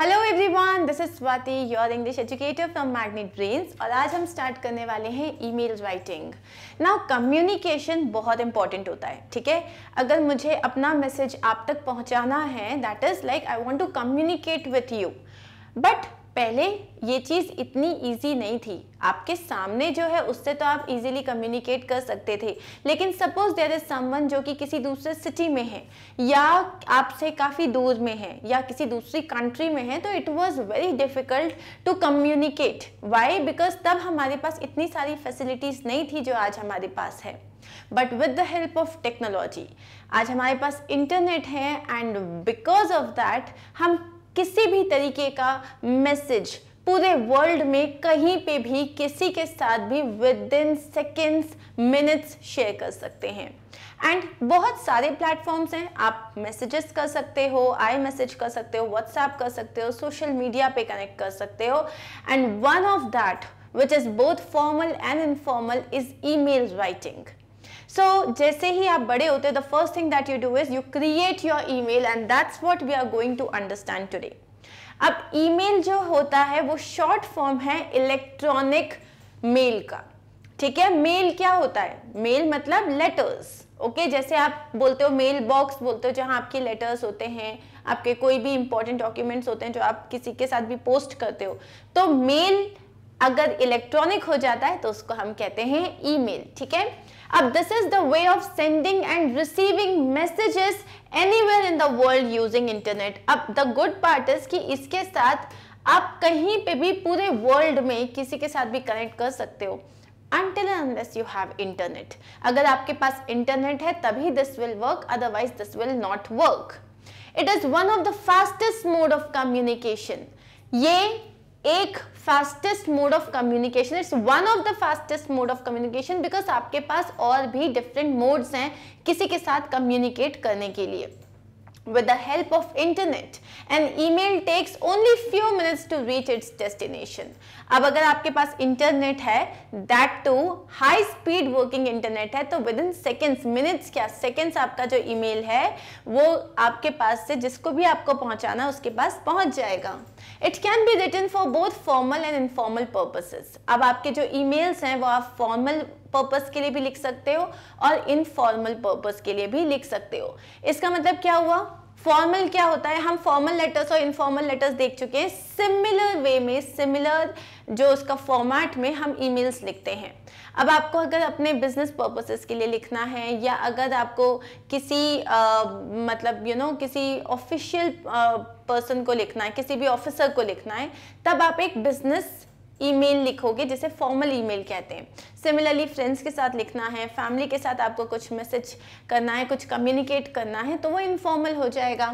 Hello everyone this is Swati your English educator from Magnet Brains और आज हम start करने वाले हैं ईमेल राइटिंग ना कम्युनिकेशन बहुत इंपॉर्टेंट होता है ठीक है अगर मुझे अपना मैसेज आप तक पहुंचाना है that is like I want to communicate with you but पहले ये चीज़ इतनी इजी नहीं थी आपके सामने जो है उससे तो आप इजीली कम्युनिकेट कर सकते थे लेकिन सपोज देर इज समवन जो कि किसी दूसरे सिटी में है या आपसे काफ़ी दूर में है या किसी दूसरी कंट्री में है तो it was very difficult to communicate why because तब हमारे पास इतनी सारी फैसिलिटीज़ नहीं थी जो आज हमारे पास है but with the help of technology आज हमारे पास इंटरनेट है एंड बिकॉज ऑफ दैट हम किसी भी तरीके का मैसेज पूरे वर्ल्ड में कहीं पे भी किसी के साथ भी within seconds minutes share कर सकते हैं एंड बहुत सारे प्लेटफॉर्म्स हैं आप मैसेजेस कर सकते हो आई मैसेज कर सकते हो व्हाट्सएप कर सकते हो सोशल मीडिया पे कनेक्ट कर सकते हो and one of that which is both formal and informal is e writing so so, जैसे ही आप बड़े होते the first thing that you do is you create your email and that's what we are going to understand today अब email जो होता है वो शॉर्ट फॉर्म है इलेक्ट्रॉनिक मेल का ठीक है मेल क्या होता है मेल मतलब लेटर्स ओके okay, जैसे आप बोलते हो मेल बॉक्स बोलते हो जहां आपके लेटर्स होते हैं आपके कोई भी इंपॉर्टेंट डॉक्यूमेंट्स होते हैं जो आप किसी के साथ भी पोस्ट करते हो तो मेल अगर इलेक्ट्रॉनिक हो जाता है तो उसको हम कहते हैं ईमेल ठीक है अब this is the way of sending and receiving messages anywhere in the world using internet अब द गुड पार्ट इज कि इसके साथ आप कहीं पे भी पूरे वर्ल्ड में किसी के साथ भी कनेक्ट कर सकते हो until and unless you have internet अगर आपके पास इंटरनेट है तभी this will work otherwise this will not work it is one of the fastest mode of communication ये एक fastest mode of communication it's one of the fastest mode of communication because आपके पास और भी different modes हैं किसी के साथ कम्युनिकेट करने के लिए with the help of internet an email takes only few minutes to reach its destination ab agar aapke paas internet hai that too high speed working internet hai to within seconds minutes kya seconds aapka jo email hai wo aapke paas se jisko bhi aapko pahunchana hai uske paas pahunch jayega it can be written for both formal and informal purposes ab aapke jo emails hain wo aap formal purpose के लिए भी लिख सकते हो और informal purpose के लिए भी लिख सकते हो इसका मतलब क्या हुआ फॉर्मल क्या होता है हम फॉर्मल लेटर्स और इनफॉर्मल लेटर्स देख चुके हैं सिमिलर वे में सिमिलर जो उसका फॉर्मेट में हम ईमेल्स लिखते हैं अब आपको अगर अपने बिजनेस पर्पसेस के लिए लिखना है या अगर आपको किसी आ, मतलब यू you नो know, किसी ऑफिशियल पर्सन को लिखना है किसी भी ऑफिसर को लिखना है तब आप एक बिजनेस ईमेल लिखोगे जिसे फॉर्मल ईमेल कहते हैं सिमिलरली फ्रेंड्स के साथ लिखना है फैमिली के साथ आपको कुछ मैसेज करना है कुछ कम्युनिकेट करना है तो वो इनफॉर्मल हो जाएगा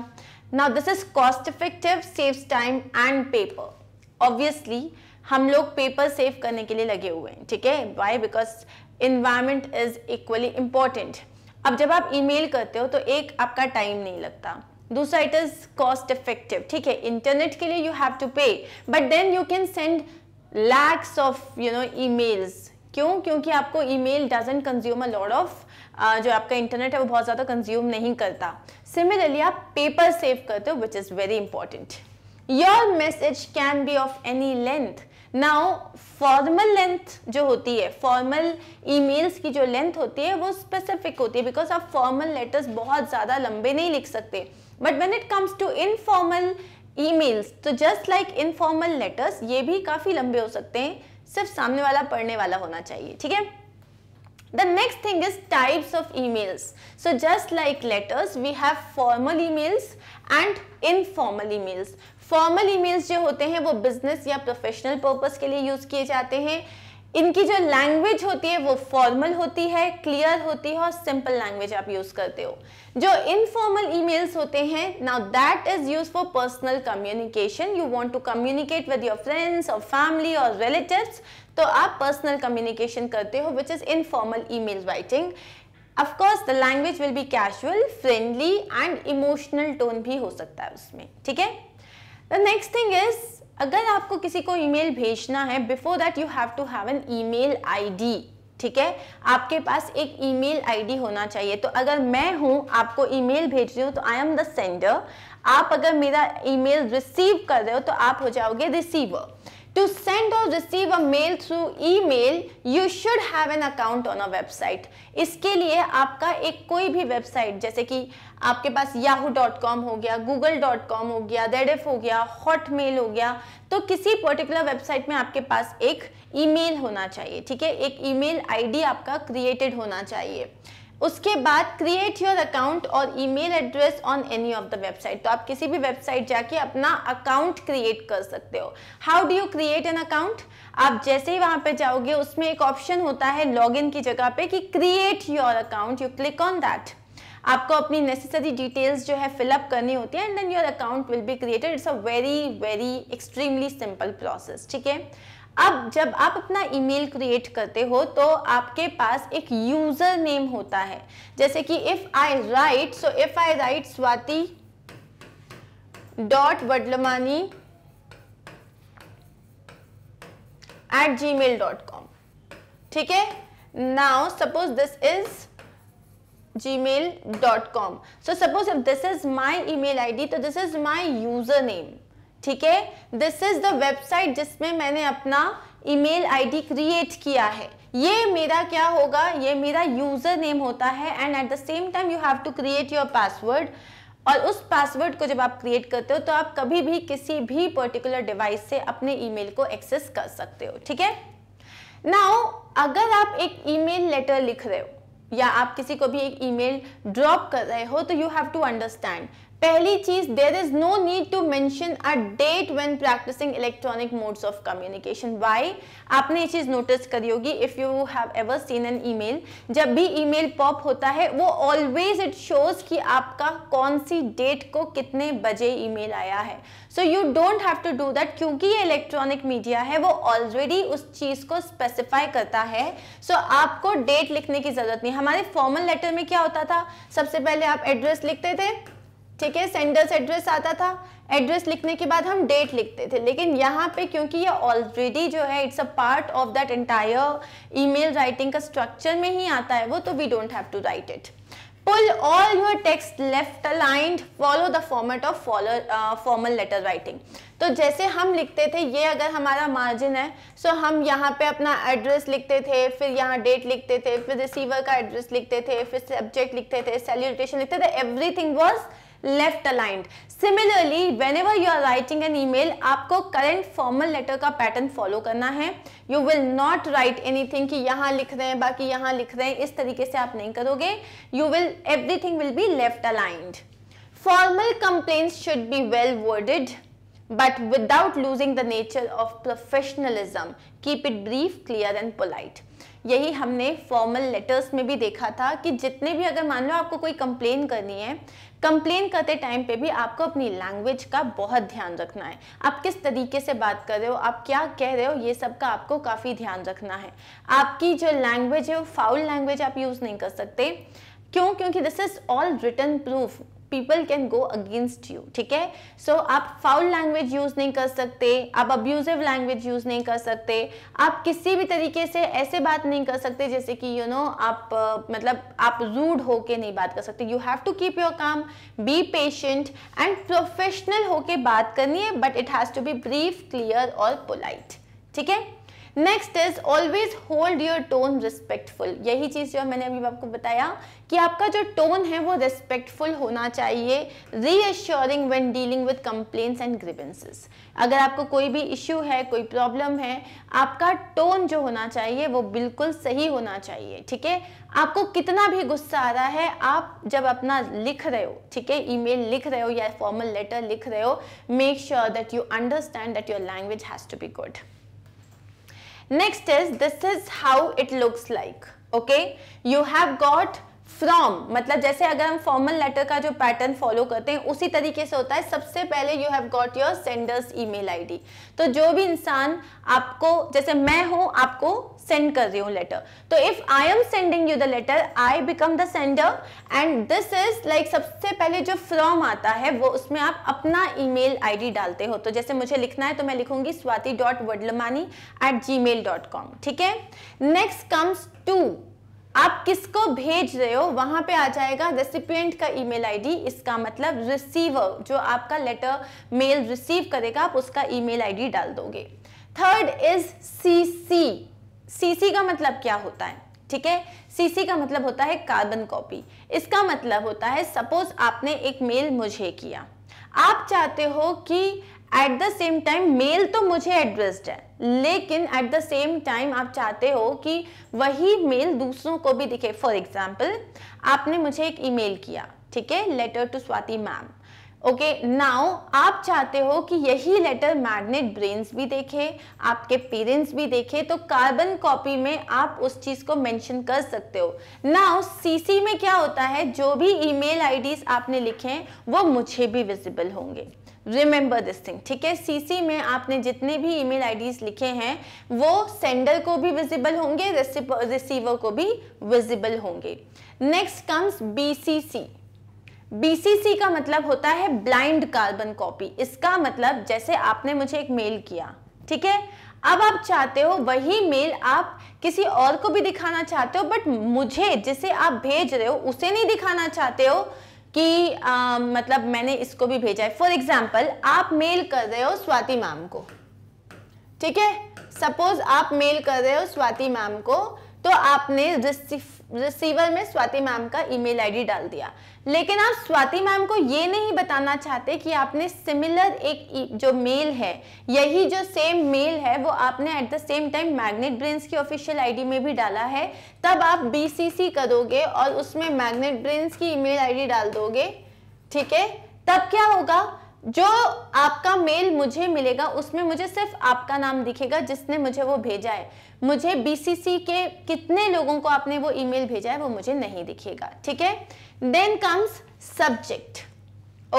now this is cost effective saves time and paper obviously हम लोग पेपर सेव करने के लिए लगे हुए हैं ठीक है why because environment is equally important अब जब आप ईमेल करते हो तो एक आपका टाइम नहीं लगता दूसरा इट इज कॉस्ट इफेक्टिव ठीक है इंटरनेट के लिए you have to pay but then you can send lakhs of you know emails क्यों क्योंकि आपको email doesn't consume a lot of जो आपका इंटरनेट है वो बहुत ज़्यादा कंज्यूम नहीं करता सिमिलरली आप पेपर सेव करते हो which is very important your message can be of any length now formal length जो होती है फॉर्मल ईमेल्स की जो लेंथ होती है वो स्पेसिफिक होती है बिकॉज आप फॉर्मल लेटर्स बहुत ज़्यादा लंबे नहीं लिख सकते but when it comes to informal emails तो जस्ट लाइक इनफॉर्मल लेटर्स ये भी काफ़ी लंबे हो सकते हैं सिर्फ सामने वाला पढ़ने वाला होना चाहिए ठीक है The next thing is types of emails. So just like letters we have formal emails and informal emails. Formal emails जो होते हैं वो बिजनेस या प्रोफेशनल पर्पस के लिए यूज़ किए जाते हैं इनकी जो लैंग्वेज होती है वो फॉर्मल होती है क्लियर होती है और सिंपल लैंग्वेज आप यूज करते हो जो इनफॉर्मल ईमेल्स होते हैं now that is use for personal communication you want to communicate with your friends और फैमिली और रिलेटिव्स तो आप पर्सनल कम्युनिकेशन करते हो which is informal email writing of course the language will be casual friendly and emotional tone भी हो सकता है उसमें ठीक है द नेक्स्ट थिंग इज अगर आपको किसी को ईमेल भेजना है before that you have to have an email ID ठीक है आपके पास एक ईमेल आईडी होना चाहिए तो अगर मैं हूं आपको ईमेल भेज रही हूं तो आई एम द सेंडर आप अगर मेरा ईमेल रिसीव कर रहे हो तो आप हो जाओगे रिसीवर टू सेंड और receive a mail through email you should have an account on a website इसके लिए आपका एक कोई भी वेबसाइट जैसे कि आपके पास याहू डॉट कॉम हो गया गूगल डॉट कॉम हो गया देडेफ हो गया हॉटमेल हो गया तो किसी पर्टिकुलर वेबसाइट में आपके पास एक ईमेल होना चाहिए ठीक है एक ईमेल आईडी आपका क्रिएटेड होना चाहिए उसके बाद क्रिएट योर अकाउंट और email address on any of the website तो आप किसी भी वेबसाइट जाके अपना अकाउंट क्रिएट कर सकते हो how do you create an account आप जैसे ही वहां पे जाओगे उसमें एक ऑप्शन होता है लॉगिन की जगह पे कि create your account you click on that आपको अपनी नेसेसरी डिटेल्स जो है फिलअप करनी होती है and then your account will be created it's a very very extremely simple process ठीक है अब जब आप अपना ईमेल क्रिएट करते हो तो आपके पास एक यूज़र नेम होता है जैसे कि if I write so if I write Swati dot Vadlamani at ji mail dot com ठीक है now suppose this is gmail.com so suppose if this is my email id तो this is my username ठीक है this is the website जिसमें मैंने अपना email id create किया है ये मेरा क्या होगा ये मेरा यूजर नेम होता है and at the same time you have to create your password और उस पासवर्ड को जब आप क्रिएट करते हो तो आप कभी भी किसी भी पर्टिकुलर डिवाइस से अपने ईमेल को एक्सेस कर सकते हो ठीक है नाउ अगर आप एक ईमेल लेटर लिख रहे हो या आप किसी को भी एक ईमेल ड्रॉप कर रहे हो तो यू हैव टू अंडरस्टैंड पहली चीज there is no need to mention a date when practising electronic modes of communication why आपने ये चीज नोटिस करी होगी if you have ever seen an email जब भी ई मेल पॉप होता है वो ऑलवेज इट शोज कि आपका कौन सी डेट को कितने बजे ई मेल आया है so you don't have to do that क्योंकि ये इलेक्ट्रॉनिक मीडिया है वो ऑलरेडी उस चीज को स्पेसिफाई करता है सो so आपको डेट लिखने की जरूरत नहीं हमारे फॉर्मल लेटर में क्या होता था सबसे पहले आप एड्रेस लिखते थे ठीक है सेंडर्स एड्रेस आता था एड्रेस लिखने के बाद हम डेट लिखते थे लेकिन यहाँ पे क्योंकि ये ऑलरेडी जो है it's a part of that entire email writing का स्ट्रक्चर में ही आता है वो तो we don't have to write it pull all your text left aligned follow the format of formal letter writing तो जैसे हम लिखते थे ये अगर हमारा मार्जिन है सो so हम यहाँ पे अपना एड्रेस लिखते थे फिर यहाँ डेट लिखते थे फिर रिसीवर का एड्रेस लिखते थे फिर सब्जेक्ट लिखते थे सेल्यूटेशन लिखते थे everything was left aligned similarly whenever you are writing an email आपको करेंट फॉर्मल लेटर का पैटर्न फॉलो करना है you will not write anything कि यहाँ लिख रहे हैं बाकी यहाँ लिख रहे हैं इस तरीके से आप नहीं करोगे you will everything will be left aligned formal complaints should be well worded but without losing the nature of professionalism keep it brief clear and polite यही हमने फॉर्मल लेटर्स में भी देखा था कि जितने भी अगर मान लो आपको कोई कंप्लेन करनी है कंप्लेन करते टाइम पे भी आपको अपनी लैंग्वेज का बहुत ध्यान रखना है आप किस तरीके से बात कर रहे हो आप क्या कह रहे हो ये सब का आपको काफ़ी ध्यान रखना है आपकी जो लैंग्वेज है वो फाउल लैंग्वेज आप यूज़ नहीं कर सकते क्यों क्योंकि this is all written proof people can go against you ठीक है सो आप फाउल लैंग्वेज यूज़ नहीं कर सकते आप अब्यूजिव लैंग्वेज यूज़ नहीं कर सकते आप किसी भी तरीके से ऐसे बात नहीं कर सकते जैसे कि यू you नो know, आप uh, मतलब आप रूड होके नहीं बात कर सकते you have to keep your calm be patient and professional होके बात करनी है but it has to be brief clear और पोलाइट ठीक है next is always hold your tone respectful यही चीज जो मैंने अभी आपको बताया कि आपका जो टोन है वो रिस्पेक्टफुल होना चाहिए reassuring when dealing with complaints and grievances अगर आपको कोई भी इश्यू है कोई प्रॉब्लम है आपका टोन जो होना चाहिए वो बिल्कुल सही होना चाहिए ठीक है आपको कितना भी गुस्सा आ रहा है आप जब अपना लिख रहे हो ठीक है ईमेल लिख रहे हो या फॉर्मल लेटर लिख रहे हो make sure that you understand that your language has to be good next is this is how it looks like okay you have got from मतलब जैसे अगर हम फॉर्मल लेटर का जो पैटर्न फॉलो करते हैं उसी तरीके से होता है सबसे पहले you have got your sender's email ID तो जो भी इंसान आपको जैसे मैं हूँ आपको सेंड कर रही हूँ लेटर तो if I am sending you the letter I become the sender and this is like सबसे पहले जो फ्रॉम आता है वो उसमें आप अपना ईमेल आईडी डालते हो तो जैसे मुझे लिखना है तो मैं लिखूंगी Swati dot Vadlamani at ji mail dot com ठीक है नेक्स्ट कम्स टू आप किसको भेज रहे हो वहां पे आ जाएगा रेसिपिएंट का ईमेल आईडी इसका मतलब रिसीवर जो आपका लेटर मेल रिसीव करेगा आप उसका ईमेल आईडी डाल दोगे third is C C CC का मतलब क्या होता है ठीक है सीसी का मतलब होता है कार्बन कॉपी इसका मतलब होता है सपोज आपने एक मेल मुझे किया आप चाहते हो कि at the same time mail तो मुझे एड्रेस्ड है लेकिन एट द सेम टाइम आप चाहते हो कि वही मेल दूसरों को भी दिखे फॉर एग्जाम्पल आपने मुझे एक ईमेल किया ठीक है letter to Swati ma'am okay okay, now आप चाहते हो कि यही लेटर मैग्नेट ब्रेन्स भी देखे आपके पेरेंट्स भी देखे तो कार्बन कॉपी में आप उस चीज को मेंशन कर सकते हो नाउ सीसी में क्या होता है जो भी ईमेल आईडीज आपने लिखे हैं वो मुझे भी विजिबल होंगे रिमेंबर दिस थिंग ठीक है सीसी में आपने जितने भी ईमेल आईडीज लिखे हैं वो सेंडर को भी विजिबल होंगे रिसीवर को भी विजिबल होंगे नेक्स्ट कम्स बीसीसी बीसीसी का मतलब होता है ब्लाइंड कार्बन कॉपी इसका मतलब जैसे आपने मुझे एक मेल किया ठीक है अब आप चाहते हो वही मेल आप किसी और को भी दिखाना चाहते हो बट मुझे जिसे आप भेज रहे हो उसे नहीं दिखाना चाहते हो कि आ, मतलब मैंने इसको भी भेजा है फॉर एग्जाम्पल आप मेल कर रहे हो स्वाति मैम को ठीक है सपोज आप मेल कर रहे हो स्वाति मैम को तो आपने रिसीवर में स्वाति मैम का ईमेल आईडी डाल दिया लेकिन आप स्वाति मैम को ये नहीं बताना चाहते कि आपने सिमिलर एक e, जो मेल है यही जो सेम मेल है वो आपने at the same time magnet brains की ऑफिशियल आईडी में भी डाला है तब आप बीसीसी करोगे और उसमें मैग्नेट ब्रेन्स की ईमेल आईडी डाल दोगे ठीक है तब क्या होगा जो आपका मेल मुझे मिलेगा उसमें मुझे सिर्फ आपका नाम दिखेगा जिसने मुझे वो भेजा है मुझे बीसीसी के कितने लोगों को आपने वो ईमेल भेजा है वो मुझे नहीं दिखेगा ठीक है देन कम्स सब्जेक्ट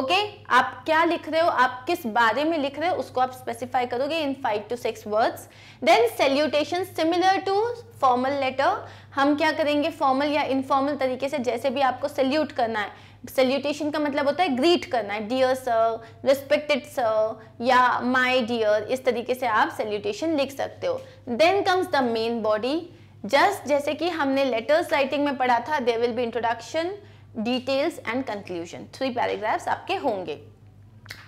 ओके आप क्या लिख रहे हो आप किस बारे में लिख रहे हो उसको आप स्पेसिफाई करोगे in five to six words then salutation similar to formal letter हम क्या करेंगे फॉर्मल या इनफॉर्मल तरीके से जैसे भी आपको सेल्यूट करना है सल्यूटेशन का मतलब होता है ग्रीट करना है डियर सर रिस्पेक्टेड सर या माई डियर इस तरीके से आप सल्यूटेशन लिख सकते हो then comes the main body just जैसे कि हमने लेटर्स राइटिंग में पढ़ा था there will be introduction details and conclusion three paragraphs आपके होंगे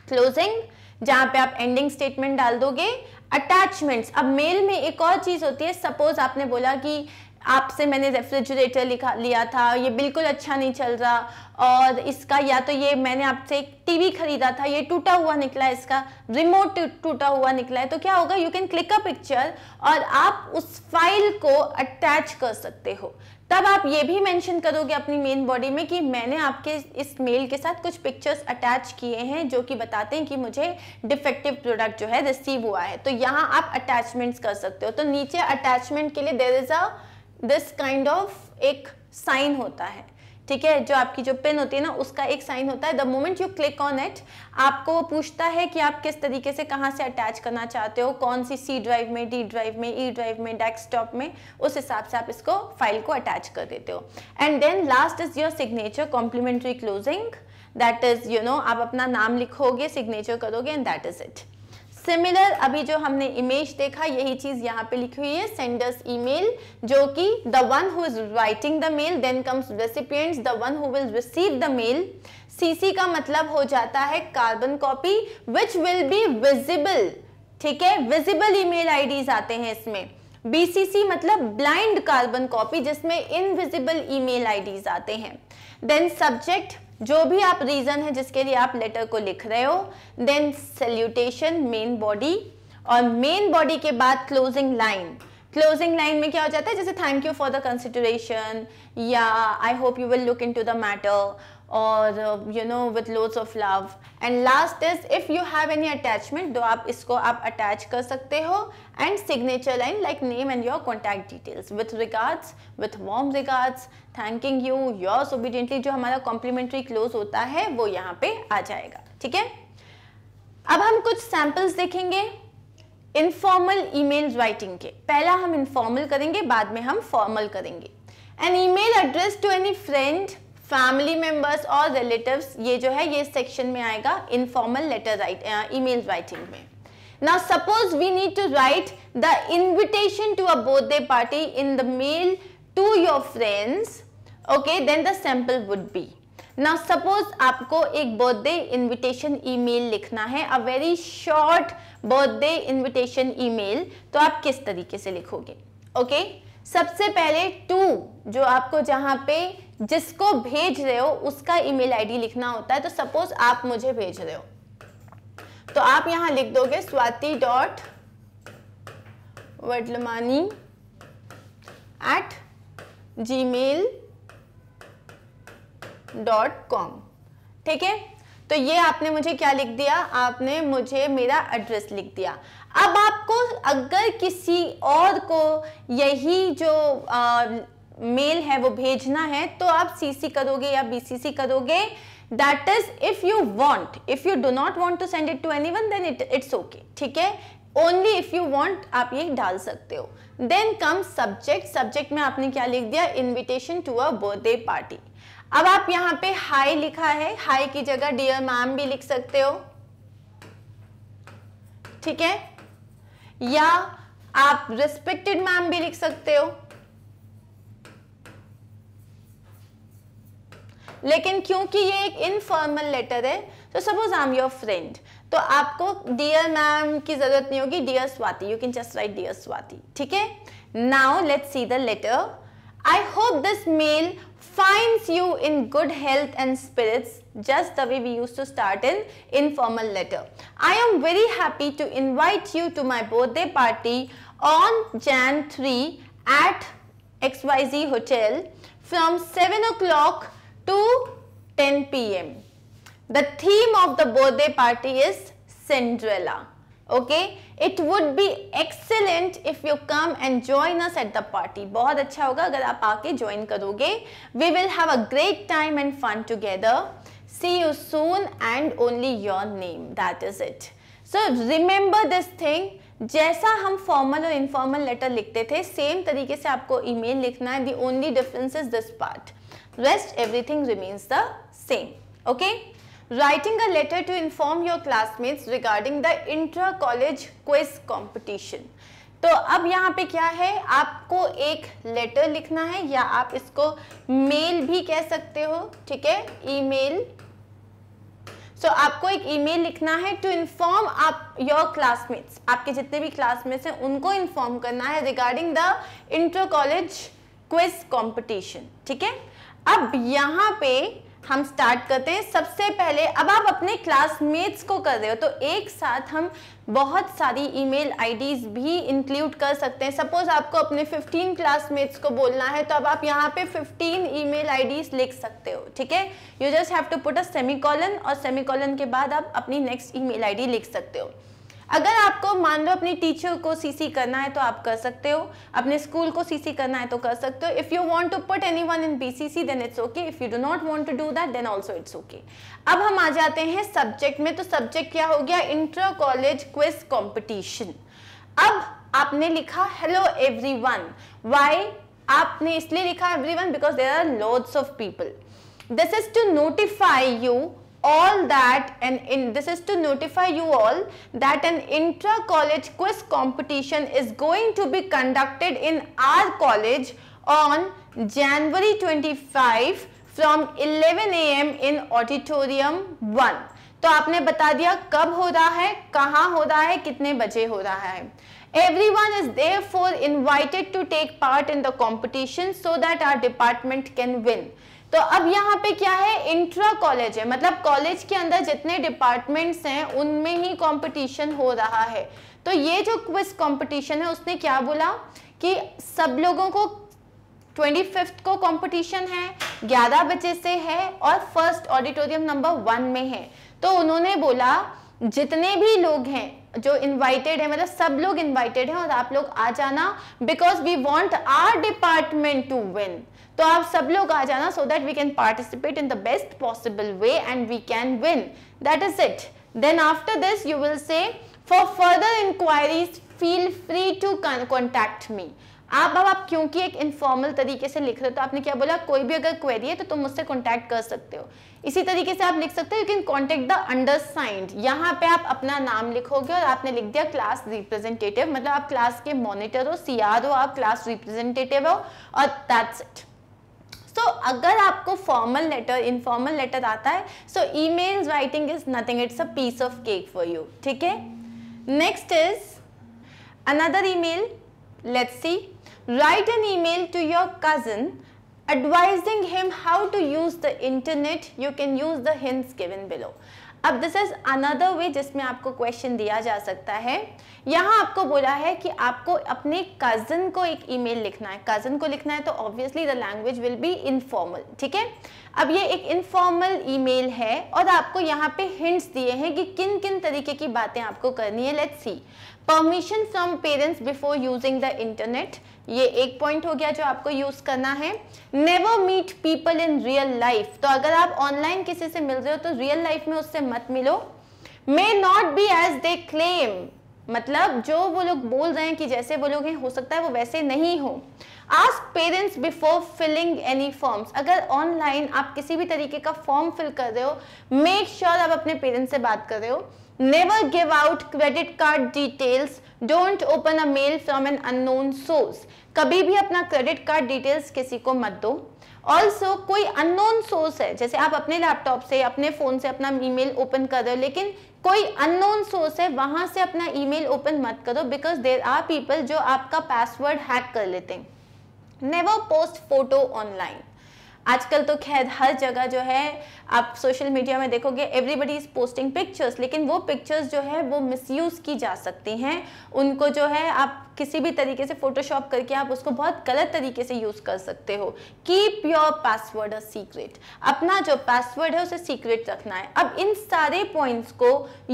क्लोजिंग जहां पे आप एंडिंग स्टेटमेंट डाल दोगे अटैचमेंट्स अब मेल में एक और चीज़ होती है सपोज आपने बोला कि आपसे मैंने रेफ्रिजरेटर लिखा लिया था ये बिल्कुल अच्छा नहीं चल रहा और इसका या तो ये मैंने आपसे एक टीवी खरीदा था ये टूटा हुआ निकला है इसका रिमोट टूटा हुआ निकला है तो क्या होगा you can click a picture और आप उस फाइल को अटैच कर सकते हो तब आप ये भी मेंशन करोगे अपनी मेन बॉडी में कि मैंने आपके इस मेल के साथ कुछ पिक्चर्स अटैच किए हैं जो कि बताते हैं कि मुझे डिफेक्टिव प्रोडक्ट जो है रिसीव हुआ है तो यहाँ आप अटैचमेंट्स कर सकते हो तो नीचे अटैचमेंट के लिए there is a this kind of एक साइन होता है ठीक है जो आपकी जो पिन होती है ना उसका एक साइन होता है the moment you click on it आपको वो पूछता है कि आप किस तरीके से कहाँ से अटैच करना चाहते हो कौन सी सी ड्राइव में डी ड्राइव में ई e ड्राइव में डेस्कटॉप में उस हिसाब से आप इसको फाइल को अटैच कर देते हो and then last is your signature complimentary closing that is you know आप अपना नाम लिखोगे सिग्नेचर करोगे and that is it similar अभी जो हमने इमेज देखा यही चीज यहाँ पे लिखी हुई है सेंडर्स ईमेल जो कि the one who is writing the mail then comes recipient the one who will receive the mail CC का मतलब हो जाता है carbon copy which will be visible ठीक है विजिबल ईमेल आईडीज आते हैं इसमें बीसीसी मतलब ब्लाइंड कार्बन कॉपी जिसमें इनविजिबल ईमेल आईडीज आते हैं देन सब्जेक्ट जो भी आप रीज़न है जिसके लिए आप लेटर को लिख रहे हो देन सल्यूटेशन मेन बॉडी और मेन बॉडी के बाद क्लोजिंग लाइन क्लोजिंग लाइन में क्या हो जाता है जैसे thank you for the consideration या I hope you will look in to the matter और you know with loads of love and last is if you have any attachment तो आप इसको आप अटैच कर सकते हो and signature line like name and your contact details with regards with warm regards thanking you yours obediently जो हमारा complimentary close होता है वो यहाँ पे आ जाएगा ठीक है अब हम कुछ सैम्पल्स देखेंगे इनफॉर्मल ईमेल राइटिंग के पहला हम इनफॉर्मल करेंगे बाद में हम फॉर्मल करेंगे an email address to any friend family members और रिलेटिव्स ये जो है ये सेक्शन में आएगा informal letter right email writing में now suppose we need to write the invitation to a birthday party in the mail to your friends okay then the sample would be now suppose आपको एक birthday invitation email लिखना है a very short birthday invitation email तो आप किस तरीके से लिखोगे ओके okay? सबसे पहले टू जो आपको जहाँ पे जिसको भेज रहे हो उसका ईमेल आईडी लिखना होता है तो सपोज आप मुझे भेज रहे हो तो आप यहाँ लिख दोगे Swati dot Vadlamani at ji mail dot com ठीक है तो ये आपने मुझे क्या लिख दिया आपने मुझे मेरा एड्रेस लिख दिया अब आपको अगर किसी और को यही जो आ, मेल है वो भेजना है तो आप सीसी करोगे या बीसीसी करोगे that is if you want if you do not want to send it to anyone then it it's okay ठीक है ओनली इफ यू वांट आप ये डाल सकते हो देन कम सब्जेक्ट सब्जेक्ट में आपने क्या लिख दिया invitation to a birthday party अब आप यहाँ पे हाई लिखा है हाई की जगह डियर मैम भी लिख सकते हो ठीक है या आप रिस्पेक्टेड मैम भी लिख सकते हो लेकिन क्योंकि ये एक इनफॉर्मल लेटर है तो suppose I am your friend तो आपको डियर मैम की जरूरत नहीं होगी dear Swati you can just write dear Swati ठीक है now let's see the letter I hope this meal finds you in good health and spirits just the way we used to start in informal letter. I am very happy to invite you to my birthday party on Jan 3 at XYZ Hotel from 7 o'clock to 10 pm. The theme of the birthday party is Cinderella. Okay, it would be excellent if you come and join us at the party. बहुत अच्छा होगा अगर आप आके join करोगे. We will have a great time and fun together. See you soon and only your name. That is it. So remember this thing. जैसा हम formal और informal letter लिखते थे, same तरीके से आपको email लिखना है. The only difference is this part. Rest everything remains the same. Okay? writing a letter to inform your classmates regarding the intra college quiz competition तो अब यहाँ पे क्या है आपको एक लेटर लिखना है या आप इसको मेल भी कह सकते हो ठीक है ईमेल सो आपको एक ईमेल लिखना है टू इन्फॉर्म आप योर क्लासमेट्स आपके जितने भी क्लासमेट्स हैं उनको इन्फॉर्म करना है regarding the inter college quiz competition ठीक है अब यहाँ पे हम स्टार्ट करते हैं सबसे पहले अब आप अपने क्लासमेट्स को कर रहे हो तो एक साथ हम बहुत सारी ईमेल आईडीज भी इंक्लूड कर सकते हैं सपोज आपको अपने 15 क्लासमेट्स को बोलना है तो अब आप यहाँ पे 15 ईमेल आईडीज लिख सकते हो ठीक है you just have to put a colon और कॉलन के बाद आप अपनी नेक्स्ट ईमेल आईडी लिख सकते हो अगर आपको मान लो अपनी टीचर को सीसी करना है तो आप कर सकते हो अपने स्कूल को सीसी करना है तो कर सकते हो if you want to put anyone in BCC then it's okay if you do not want to do that then also it's okay अब हम आ जाते हैं सब्जेक्ट में तो सब्जेक्ट क्या हो गया इंटर कॉलेज क्विज कॉम्पिटिशन अब आपने लिखा हेलो एवरी वन आपने इसलिए लिखा everyone because there are lots of people this is to notify you all that and in, this is to notify you all that an intra-college quiz competition is going to be conducted in our college on January 25 from 11 a.m. in auditorium 1. तो आपने बता दिया कब हो रहा है कहाँ हो रहा है कितने बजे हो रहा है Everyone is therefore invited to take part in the competition so that our department can win. तो अब यहाँ पे क्या है इंट्रा कॉलेज है मतलब कॉलेज के अंदर जितने डिपार्टमेंट्स हैं उनमें ही कंपटीशन हो रहा है तो ये जो क्विज कंपटीशन है उसने क्या बोला कि सब लोगों को ट्वेंटी फिफ्थ को कंपटीशन है ग्यारह बजे से है और फर्स्ट ऑडिटोरियम नंबर वन में है तो उन्होंने बोला जितने भी लोग हैं जो इनवाइटेड है मतलब सब लोग इनवाइटेड हैं और आप लोग आ जाना because we want our department to win तो आप सब लोग आ जाना so that we can participate in the best possible way and we can win that is it then after this you will say for further inquiries feel free to contact me आप अब आप क्योंकि एक informal तरीके से लिख रहे हो तो आपने क्या बोला कोई भी अगर क्वेरी है तो तुम मुझसे कॉन्टैक्ट कर सकते हो इसी तरीके से आप लिख सकते हो you can contact the undersigned यहाँ पे आप अपना नाम लिखोगे और आपने लिख दिया क्लास रिप्रेजेंटेटिव मतलब आप क्लास के मॉनिटर हो सी हो आप क्लास रिप्रेजेंटेटिव हो और दैट्स इट सो अगर आपको फॉर्मल लेटर इनफॉर्मल लेटर आता है so email writing is nothing it's a piece of cake for you ठीक है next is another email let's see write an email to your cousin advising him how to use the internet you can use the hints given below अब this is another way जिसमें आपको question दिया जा सकता है यहाँ आपको बोला है कि आपको अपने कजन को एक ईमेल लिखना है कजन को लिखना है तो obviously the language will be informal ठीक है अब ये एक इनफॉर्मल ईमेल है और आपको यहाँ पे हिंट्स दिए हैं कि किन किन तरीके की बातें आपको करनी है let's see permission from parents before using the internet ये एक पॉइंट हो गया जो आपको यूज करना है never meet people in real life तो अगर आप ऑनलाइन किसी से मिल रहे हो तो रियल लाइफ में उससे मत मिलो may not be as they claim मतलब जो वो लोग बोल रहे हैं कि जैसे वो लोग हैं हो सकता है वो वैसे नहीं हो आज parents before filling any forms अगर ऑनलाइन आप किसी भी तरीके का फॉर्म फिल कर रहे हो मेक श्योर sure आप अपने पेरेंट्स से बात कर रहे हो Never give out credit card details. Don't open a mail from an unknown source. कभी भी अपना क्रेडिट कार्ड डिटेल्स किसी को मत दो ऑल्सो कोई अननोन सोर्स है जैसे आप अपने लैपटॉप से अपने फ़ोन से अपना ईमेल ओपन कर रहे हो लेकिन कोई अननोन सोर्स है वहां से अपना ईमेल ओपन मत करो बिकॉज देर आर पीपल जो आपका पासवर्ड हैक कर लेते हैं नेवर पोस्ट फोटो ऑनलाइन आजकल तो खैर हर जगह जो है आप सोशल मीडिया में देखोगे एवरीबडी इज़ पोस्टिंग पिक्चर्स लेकिन वो पिक्चर्स जो है वो मिसयूज़ की जा सकती हैं उनको जो है आप किसी भी तरीके से फोटोशॉप करके आप उसको बहुत गलत तरीके से यूज़ कर सकते हो keep your password a secret अपना जो पासवर्ड है उसे सीक्रेट रखना है अब इन सारे पॉइंट्स को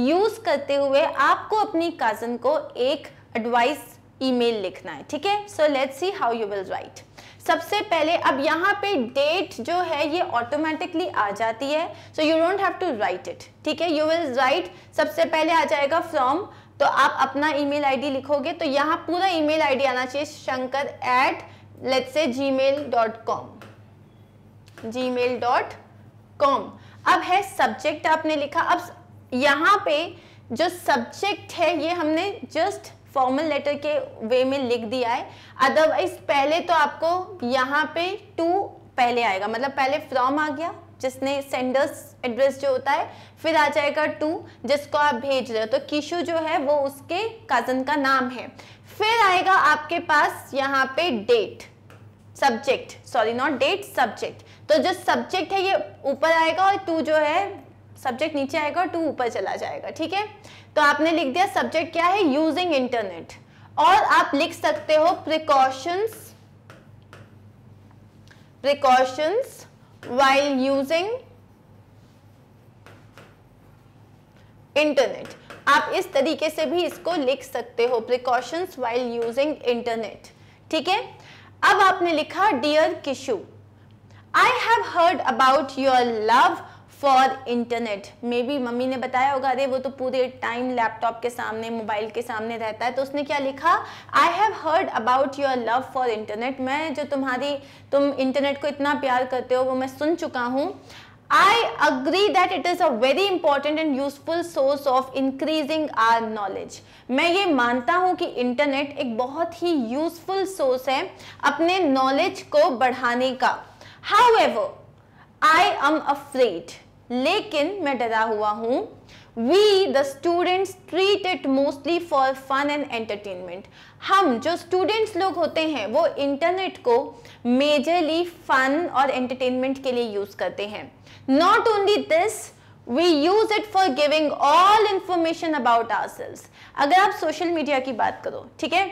यूज़ करते हुए आपको अपनी कज़न को एक एडवाइस ईमेल लिखना है ठीक है so let's see how you will write सबसे पहले अब यहाँ पे डेट जो है ये ऑटोमेटिकली आ जाती है so you don't have to write it ठीक है यू विल राइट सबसे पहले आ जाएगा फ्रॉम तो आप अपना ईमेल आईडी लिखोगे तो यहाँ पूरा ईमेल आईडी आना चाहिए शंकर एट लेट से जी मेल डॉट कॉम जी मेल डॉट कॉम अब है सब्जेक्ट आपने लिखा अब यहाँ पे जो सब्जेक्ट है ये हमने जस्ट फॉर्मल लेटर के वे में लिख दिया है अदरवाइज पहले तो आपको यहाँ पे टू पहले आएगा मतलब पहले फ्रॉम आ गया जिसने सेंडर्स एड्रेस जो होता है फिर आ जाएगा टू जिसको आप भेज रहे हो तो किशु जो है वो उसके कज़न का नाम है फिर आएगा आपके पास यहाँ पे date subject sorry not date subject तो जो सब्जेक्ट है ये ऊपर आएगा और टू जो है सब्जेक्ट नीचे आएगा टू ऊपर चला जाएगा ठीक है तो आपने लिख दिया सब्जेक्ट क्या है यूजिंग इंटरनेट और आप लिख सकते हो precautions precautions while using internet आप इस तरीके से भी इसको लिख सकते हो प्रिकॉशंस वाइल यूजिंग इंटरनेट ठीक है अब आपने लिखा dear Kishu I have heard about your love for internet maybe मम्मी ने बताया होगा अरे वो तो पूरे टाइम लैपटॉप के सामने मोबाइल के सामने रहता है तो उसने क्या लिखा I have heard about your love for internet मैं जो तुम्हारी तुम इंटरनेट को इतना प्यार करते हो वो मैं सुन चुका हूँ I agree that it is a very important and useful source of increasing our knowledge मैं ये मानता हूँ कि इंटरनेट एक बहुत ही यूजफुल सोर्स है अपने नॉलेज को बढ़ाने का however I am afraid लेकिन मैं डरा हुआ हूं we the students treat it mostly for fun and entertainment हम जो स्टूडेंट्स लोग होते हैं वो इंटरनेट को मेजरली फन और एंटरटेनमेंट के लिए यूज़ करते हैं not only this we use it for giving all information about our अगर आप सोशल मीडिया की बात करो ठीक है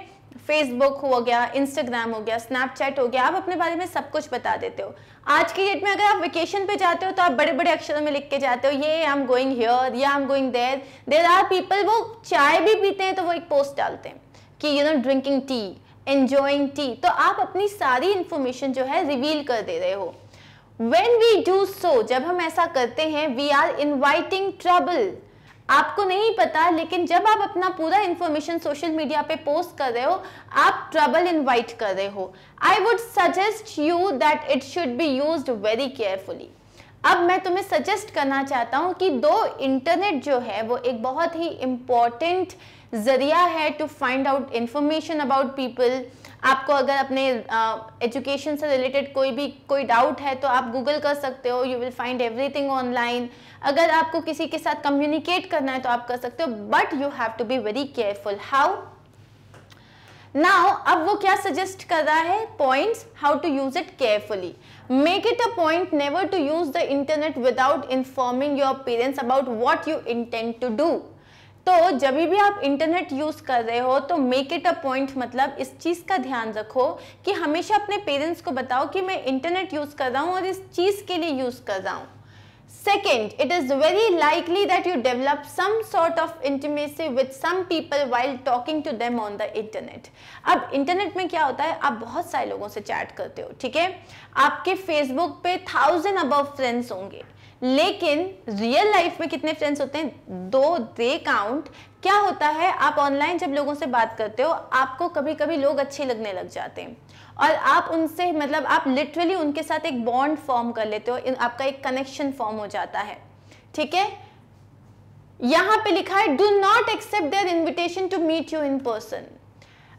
फेसबुक हो गया इंस्टाग्राम हो गया स्नैपचैट हो गया आप अपने बारे में सब कुछ बता देते हो आज की डेट में अगर आप वेकेशन पे जाते हो तो आप बड़े बड़े अक्षरों में लिख के जाते हो ये आई एम गोइंग हियर या I am going there there are people वो चाय भी पीते हैं तो वो एक पोस्ट डालते हैं कि you know drinking tea enjoying tea तो आप अपनी सारी इंफॉर्मेशन जो है रिवील कर दे रहे हो वेन वी डू सो जब हम ऐसा करते हैं वी आर इन्वाइटिंग ट्रबल आपको नहीं पता लेकिन जब आप अपना पूरा इंफॉर्मेशन सोशल मीडिया पे पोस्ट कर रहे हो आप ट्रबल इनवाइट कर रहे हो I would suggest you that it should be use very carefully अब मैं तुम्हें सजेस्ट करना चाहता हूँ कि दो इंटरनेट जो है वो एक बहुत ही इम्पॉर्टेंट ज़रिया है to find out information about people आपको अगर अपने एजुकेशन uh, से रिलेटेड कोई भी कोई डाउट है तो आप गूगल कर सकते हो you will find everything online अगर आपको किसी के साथ कम्युनिकेट करना है तो आप कर सकते हो but you have to be very careful how now अब वो क्या सजेस्ट कर रहा है points how to use it carefully make it a point never to use the internet without informing your parents about what you intend to do तो जब भी आप इंटरनेट यूज़ कर रहे हो तो मेक इट अ पॉइंट मतलब इस चीज़ का ध्यान रखो कि हमेशा अपने पेरेंट्स को बताओ कि मैं इंटरनेट यूज़ कर रहा हूँ और इस चीज़ के लिए यूज़ कर रहा हूँ second it is very likely that you develop some sort of intimacy with some people while talking to them on the internet अब इंटरनेट में क्या होता है आप बहुत सारे लोगों से चैट करते हो ठीक है आपके फेसबुक पे थाउजेंड अबव फ्रेंड्स होंगे लेकिन रियल लाइफ में कितने फ्रेंड्स होते हैं दो दे काउंट क्या होता है आप ऑनलाइन जब लोगों से बात करते हो आपको कभी कभी लोग अच्छे लगने लग जाते हैं और आप उनसे मतलब आप लिटरली उनके साथ एक बॉन्ड फॉर्म कर लेते हो आपका एक कनेक्शन फॉर्म हो जाता है ठीक है यहां पे लिखा है do not accept their invitation to meet you in person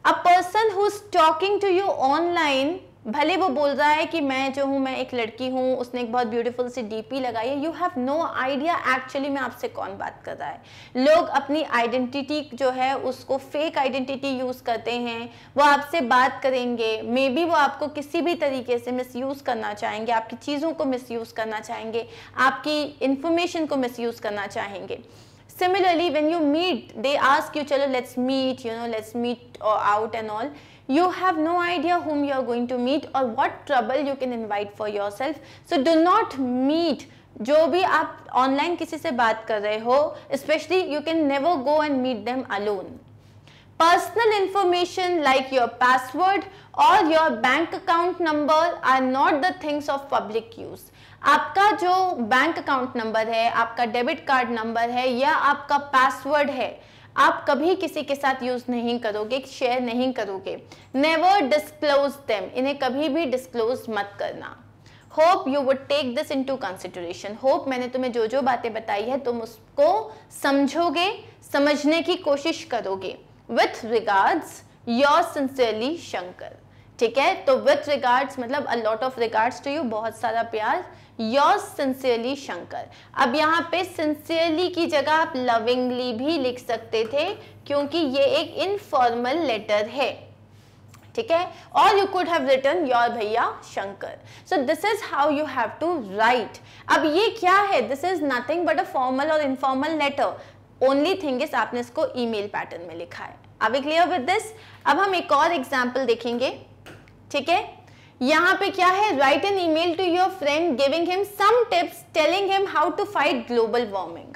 a person who is talking to you online भले वो बोल रहा है कि मैं जो हूँ मैं एक लड़की हूँ उसने एक बहुत ब्यूटीफुल सी डीपी लगाई है you have no idea actually मैं आपसे कौन बात कर रहा है लोग अपनी आइडेंटिटी जो है उसको फेक आइडेंटिटी यूज़ करते हैं वो आपसे बात करेंगे मे बी वो आपको किसी भी तरीके से मिसयूज़ करना चाहेंगे आपकी चीज़ों को मिसयूज़ करना चाहेंगे आपकी इंफॉर्मेशन को यूज करना चाहेंगे similarly when you meet they ask you चलो let's meet you know let's meet out and all you have no idea whom you are going to meet और what trouble you can invite for yourself so do not meet जो भी आप online किसी से बात कर रहे हो specially you can never go and meet them alone personal information like your password और your bank account number are not the things of public use आपका जो बैंक अकाउंट नंबर है आपका डेबिट कार्ड नंबर है या आपका password है आप कभी किसी के साथ यूज नहीं करोगे शेयर नहीं करोगे नेवर डिस्क्लोज देम इन्हें कभी भी डिस्क्लोज मत करना hope you would take this in to consideration hope मैंने तुम्हें जो जो बातें बताई है तुम उसको समझोगे समझने की कोशिश करोगे with regards your sincerely Shankar ठीक है तो विथ रिगार्ड्स मतलब a lot of regards to you बहुत सारा प्यार योर सिंसियरली शंकर अब यहाँ पे सिंसियरली की जगह आप लविंगली भी लिख सकते थे क्योंकि ये एक इनफॉर्मल लेटर है ठीक है और you could have return your भैया Shankar so this is how you have to write अब ये क्या है this is nothing but a formal और informal letter only thing is आपने इसको ईमेल पैटर्न में लिखा है are we clear with this अब हम एक और एग्जाम्पल देखेंगे ठीक है यहाँ पे क्या है write an email to your friend giving him some tips telling him how to fight global warming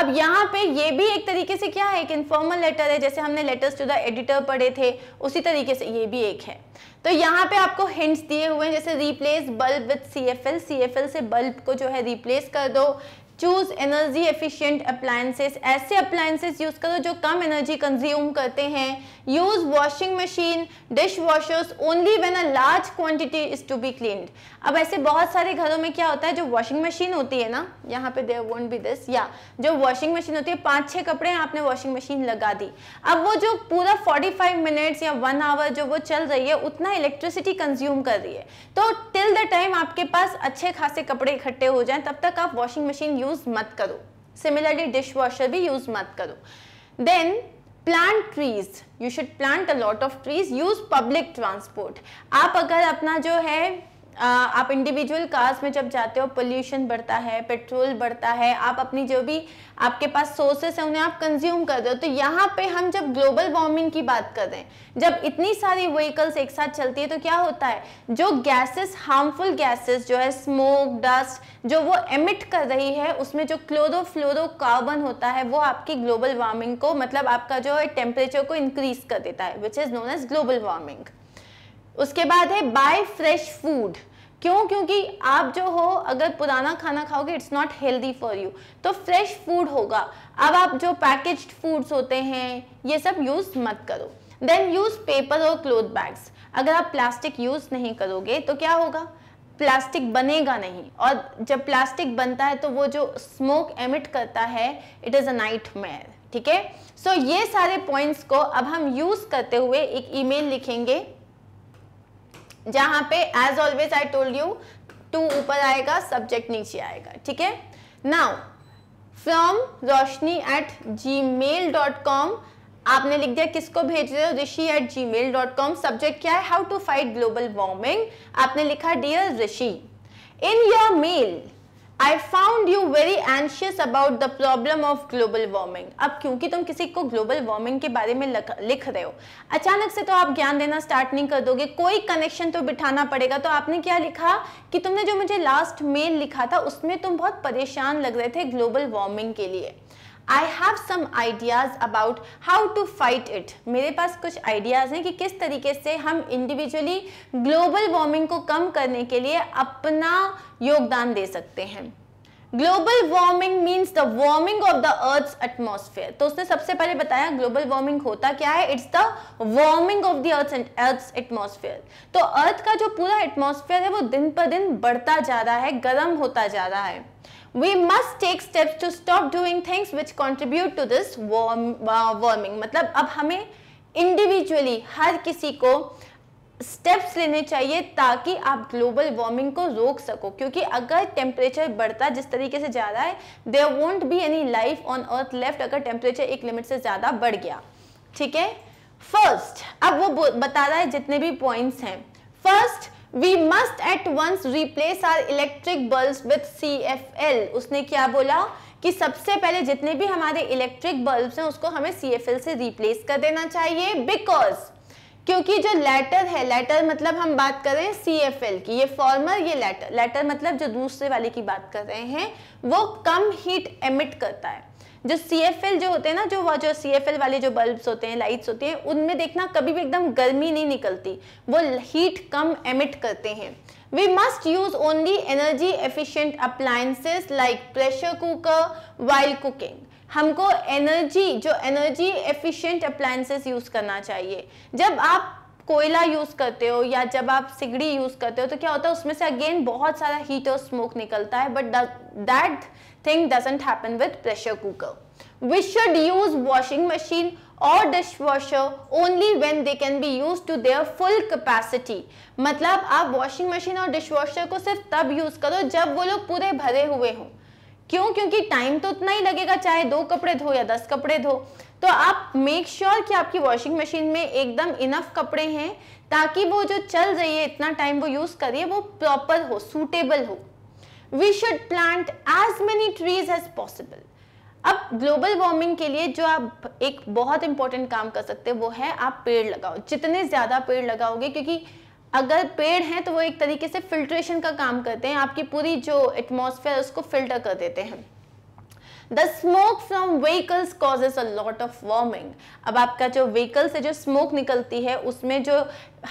अब यहाँ पे ये भी एक तरीके से क्या है एक इन्फॉर्मल लेटर है जैसे हमने लेटर्स टू द एडिटर पढ़े थे उसी तरीके से ये भी एक है तो यहाँ पे आपको हिंट्स दिए हुए हैं जैसे replace bulb with C F L C F L से बल्ब को जो है रिप्लेस कर दो चूज एनर्जी एफिशिएंट अप्लायंसेस ऐसे अप्लायंसेस यूज़ करो जो कम एनर्जी कंज्यूम करते हैं use washing machine dish washers only when a large quantity is to be cleaned अब ऐसे बहुत सारे घरों में क्या होता है जो वॉशिंग मशीन होती है ना यहाँ पे देर वोट बी दिस या जो वॉशिंग मशीन होती है पाँच छः कपड़े आपने वॉशिंग मशीन लगा दी अब वो जो पूरा फोर्टी फाइव मिनट्स या वन आवर जो वो चल रही है उतना इलेक्ट्रिसिटी कंज्यूम कर रही है तो टिल द टाइम आपके पास अच्छे खासे कपड़े इकट्ठे हो जाएं तब तक आप वॉशिंग मशीन यूज़ मत करो सिमिलरली डिश वॉशर भी यूज़ मत करो then plant trees you should plant a lot of trees use public transport आप अगर अपना जो है आप इंडिविजुअल कार्स में जब जाते हो पोल्यूशन बढ़ता है पेट्रोल बढ़ता है आप अपनी जो भी आपके पास सोर्सेस है उन्हें आप कंज्यूम कर रहे हो तो यहाँ पे हम जब ग्लोबल वार्मिंग की बात कर रहे हैं जब इतनी सारी व्हीकल्स एक साथ चलती है तो क्या होता है जो गैसेस हार्मफुल गैसेस जो है स्मोक डस्ट जो वो एमिट कर रही है उसमें जो क्लोरो कार्बन होता है वो आपकी ग्लोबल वार्मिंग को मतलब आपका जो है टेम्परेचर को इंक्रीज कर देता है which is known as global warming उसके बाद है बाय फ्रेश फूड क्यों क्योंकि आप जो हो अगर पुराना खाना खाओगे it's not healthy for you तो फ्रेश फूड होगा अब आप जो पैकेज्ड फूड्स होते हैं ये सब यूज़ मत करो देन यूज़ पेपर और क्लोथ बैग्स अगर आप प्लास्टिक यूज़ नहीं करोगे तो क्या होगा प्लास्टिक बनेगा नहीं और जब प्लास्टिक बनता है तो वो जो स्मोक एमिट करता है इट इज़ अ नाइट ठीक है सो ये सारे पॉइंट्स को अब हम यूज़ करते हुए एक ईमेल लिखेंगे जहां पे as always I told you to ऊपर आएगा सब्जेक्ट नीचे आएगा ठीक है now from Roshni at ji mail dot com आपने लिख दिया किसको भेज रहे हो Rishi at ji mail dot com subject क्या है how to fight global warming आपने लिखा dear Rishi in your mail I found you very anxious about the problem of global warming. अब क्योंकि तुम किसी को global warming के बारे में लिख रहे हो अचानक से तो आप ज्ञान देना start नहीं कर दोगे कोई connection तो बिठाना पड़ेगा तो आपने क्या लिखा कि तुमने जो मुझे last mail लिखा था उसमें तुम बहुत परेशान लग रहे थे global warming के लिए I have some ideas about how to fight it मेरे पास कुछ आइडियाज़ हैं कि किस तरीके से हम इंडिविजुअली ग्लोबल वार्मिंग को कम करने के लिए अपना योगदान दे सकते हैं global warming means the warming of the earth atmosphere तो उसने सबसे पहले बताया ग्लोबल वार्मिंग होता क्या है it's the warming of the earth and earth atmosphere तो अर्थ का जो पूरा एटमोसफेयर है वो दिन पर दिन बढ़ता जा रहा है गर्म होता जा रहा है we must take steps to stop doing things which contribute to this warming मतलब अब हमें इंडिविजुअली हर किसी को स्टेप्स लेने चाहिए ताकि आप ग्लोबल वार्मिंग को रोक सको क्योंकि अगर टेम्परेचर बढ़ता जिस तरीके से जा रहा है there won't be any life on earth left अगर टेम्परेचर एक लिमिट से ज़्यादा बढ़ गया ठीक है फर्स्ट अब वो बता रहा है जितने भी पॉइंट्स हैं first We must at once replace our electric bulbs with C F L उसने क्या बोला कि सबसे पहले जितने भी हमारे इलेक्ट्रिक बल्ब्स हैं उसको हमें सी एफ एल से रिप्लेस कर देना चाहिए बिकॉज क्योंकि जो लेटर है लेटर मतलब हम बात कर रहे हैं सी एफ एल की ये फॉर्मर ये लेटर लेटर मतलब जो दूसरे वाले की बात कर रहे हैं वो कम हीट एमिट करता है जो सी जो होते हैं ना जो जो सी वाले जो बल्ब्स होते हैं लाइट्स होती हैं उनमें देखना कभी भी एकदम गर्मी नहीं निकलती वो हीट कम एमिट करते हैं we must use only energy efficient appliances like pressure cooker while cooking हमको एनर्जी जो एनर्जी एफिशियंट अप्लायंसेस यूज़ करना चाहिए जब आप कोयला यूज़ करते हो या जब आप सिगड़ी यूज़ करते हो तो क्या होता है उसमें से अगेन बहुत सारा हीट और स्मोक निकलता है but that thing doesn't happen with pressure cooker. We should use washing machine और dishwasher only when they can be use to their full capacity मतलब आप वॉशिंग मशीन और डिशवॉशर को सिर्फ तब यूज़ करो जब वो लोग पूरे भरे हुए हों क्यों क्योंकि टाइम तो उतना ही लगेगा चाहे दो कपड़े धो या दस कपड़े धो तो आप मेक श्योर sure कि आपकी वॉशिंग मशीन में एकदम इनफ कपड़े हैं ताकि वो जो चल रही है इतना टाइम वो यूज़ करिए वो प्रॉपर हो सूटेबल हो we should plant as many trees as possible अब ग्लोबल वार्मिंग के लिए जो आप एक बहुत इंपॉर्टेंट काम कर सकते हैं वो है आप पेड़ लगाओ जितने ज़्यादा पेड़ लगाओगे क्योंकि अगर पेड़ हैं तो वो एक तरीके से फिल्ट्रेशन का काम करते हैं आपकी पूरी जो एटमॉस्फेयर उसको फिल्टर कर देते हैं the smoke from vehicles causes a lot of warming अब आपका जो व्हीकल से जो स्मोक निकलती है उसमें जो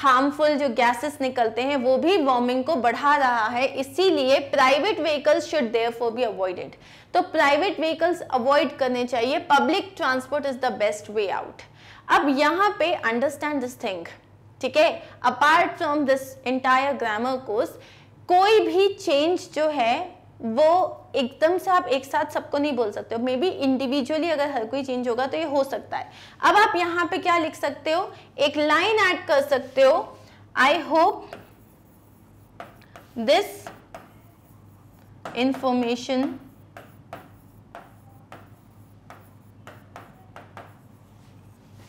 हार्मफुल जो गैसेस निकलते हैं वो भी वार्मिंग को बढ़ा रहा है इसीलिए private vehicles should therefore be avoided तो प्राइवेट व्हीकल्स अवॉइड करने चाहिए public transport is the best way out अब यहाँ पे अंडरस्टैंड दिस थिंग ठीक है apart from this entire grammar course कोई भी चेंज जो है वो एकदम से आप एक साथ सबको नहीं बोल सकते हो मे बी इंडिविजुअली अगर हर कोई चेंज होगा तो ये हो सकता है अब आप यहाँ पे क्या लिख सकते हो एक लाइन ऐड कर सकते हो I hope this information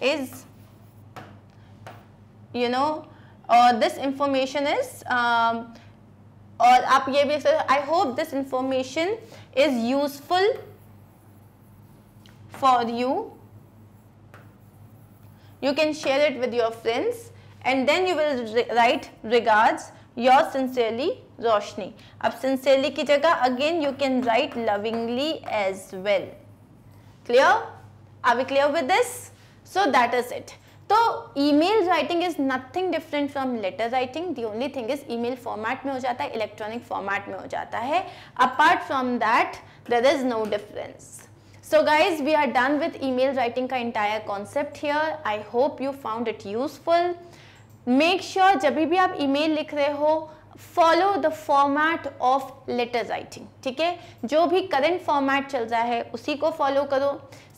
is you know this information is और आप ये भी I hope this information is useful for you you can share it with your friends and then you will write regards your sincerely Roshni अब sincerely की जगह again you can write lovingly as well clear are we clear with this so that is it तो email writing is nothing different from letter writing the only thing is email format में हो जाता है electronic format में हो जाता है apart from that there is no difference so guys we are done with email writing का entire concept here I hope you found it useful make sure जब भी आप ई मेल लिख रहे हो follow the format of letter writing ठीक है जो भी करेंट फॉर्मैट चल रहा है उसी को फॉलो करो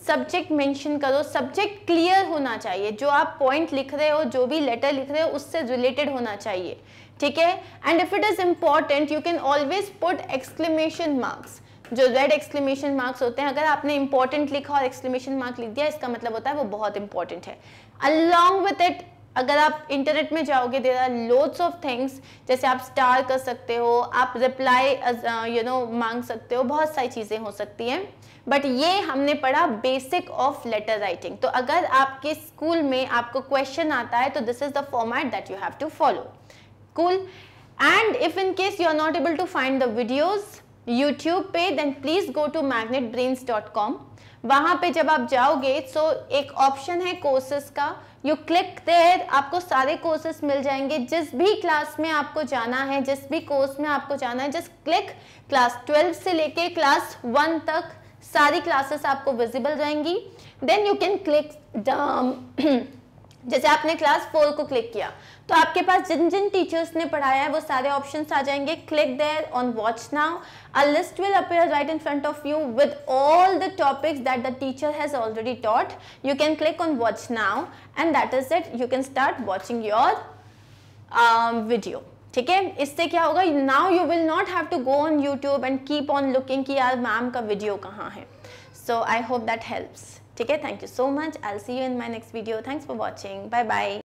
सब्जेक्ट मेंशन करो सब्जेक्ट क्लियर होना चाहिए जो आप पॉइंट लिख रहे हो जो भी लेटर लिख रहे हो उससे रिलेटेड होना चाहिए ठीक है and if it is important you can always put exclamation marks जो रेड एक्सक्लेमेशन मार्क्स होते हैं अगर आपने इंपॉर्टेंट लिखा और एक्सक्लेमेशन मार्क लिख दिया इसका मतलब होता है वो बहुत इंपॉर्टेंट है अलॉन्ग विथ इट अगर आप इंटरनेट में जाओगे there are loads of things जैसे आप स्टार कर सकते हो आप रिप्लाई यू नो मांग सकते हो बहुत सारी चीज़ें हो सकती हैं बट ये हमने पढ़ा बेसिक ऑफ लेटर राइटिंग तो अगर आपके स्कूल में आपको क्वेश्चन आता है तो this is the format that you have to follow cool and if in case you are not able to find the videos YouTube पे then please go to magnet brains dot com वहां पे जब आप जाओगे सो एक option है courses का you click there आपको सारे कोर्सेज मिल जाएंगे जिस भी क्लास में आपको जाना है जिस भी कोर्स में आपको जाना है जस्ट क्लिक क्लास ट्वेल्व से लेके क्लास वन तक सारी क्लासेस आपको विजिबल रहेंगी देन यू कैन क्लिक जैसे आपने क्लास फोर को क्लिक किया तो आपके पास जिन जिन टीचर्स ने पढ़ाया है वो सारे ऑप्शन आ जाएंगे click there on watch now a list will appear right in front of you with all the topics that the teacher has already taught you can click on watch now and that is it you can start watching your video ठीक है इससे क्या होगा now you will not have to go on YouTube and keep on looking कि यार ma'am का video कहाँ है सो आई होप दैट हेल्प्स ठीक है thank you so much I see you in my next video thanks for watching bye bye